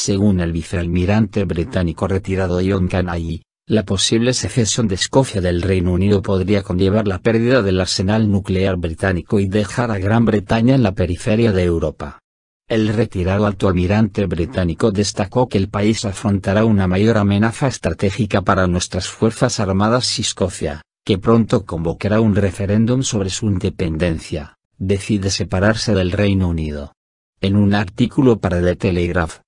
Según el vicealmirante británico retirado John Canay, la posible secesión de Escocia del Reino Unido podría conllevar la pérdida del arsenal nuclear británico y dejar a Gran Bretaña en la periferia de Europa. El retirado alto almirante británico destacó que el país afrontará una mayor amenaza estratégica para nuestras Fuerzas Armadas si Escocia, que pronto convocará un referéndum sobre su independencia, decide separarse del Reino Unido. En un artículo para The Telegraph,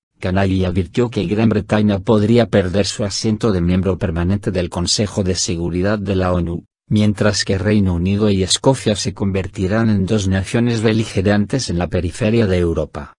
y advirtió que Gran Bretaña podría perder su asiento de miembro permanente del Consejo de Seguridad de la ONU, mientras que Reino Unido y Escocia se convertirán en dos naciones beligerantes en la periferia de Europa.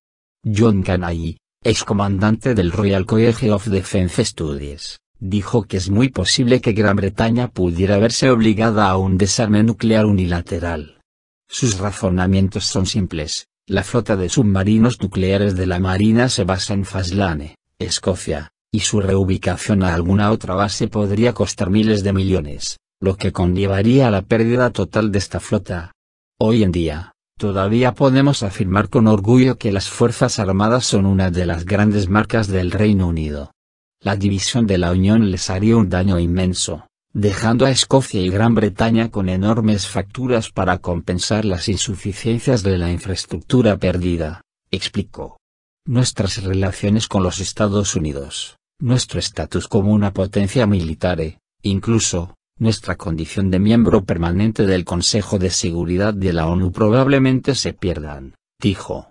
John Canary, excomandante del Royal College of Defense Studies, dijo que es muy posible que Gran Bretaña pudiera verse obligada a un desarme nuclear unilateral. Sus razonamientos son simples, la flota de submarinos nucleares de la Marina se basa en Faslane, Escocia, y su reubicación a alguna otra base podría costar miles de millones, lo que conllevaría la pérdida total de esta flota. Hoy en día, todavía podemos afirmar con orgullo que las Fuerzas Armadas son una de las grandes marcas del Reino Unido. La división de la Unión les haría un daño inmenso dejando a Escocia y Gran Bretaña con enormes facturas para compensar las insuficiencias de la infraestructura perdida, explicó. Nuestras relaciones con los Estados Unidos, nuestro estatus como una potencia militar e, incluso, nuestra condición de miembro permanente del Consejo de Seguridad de la ONU probablemente se pierdan, dijo.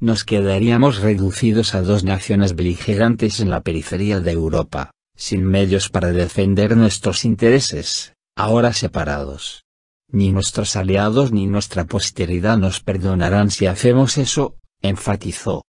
Nos quedaríamos reducidos a dos naciones beligerantes en la periferia de Europa, sin medios para defender nuestros intereses, ahora separados. Ni nuestros aliados ni nuestra posteridad nos perdonarán si hacemos eso, enfatizó.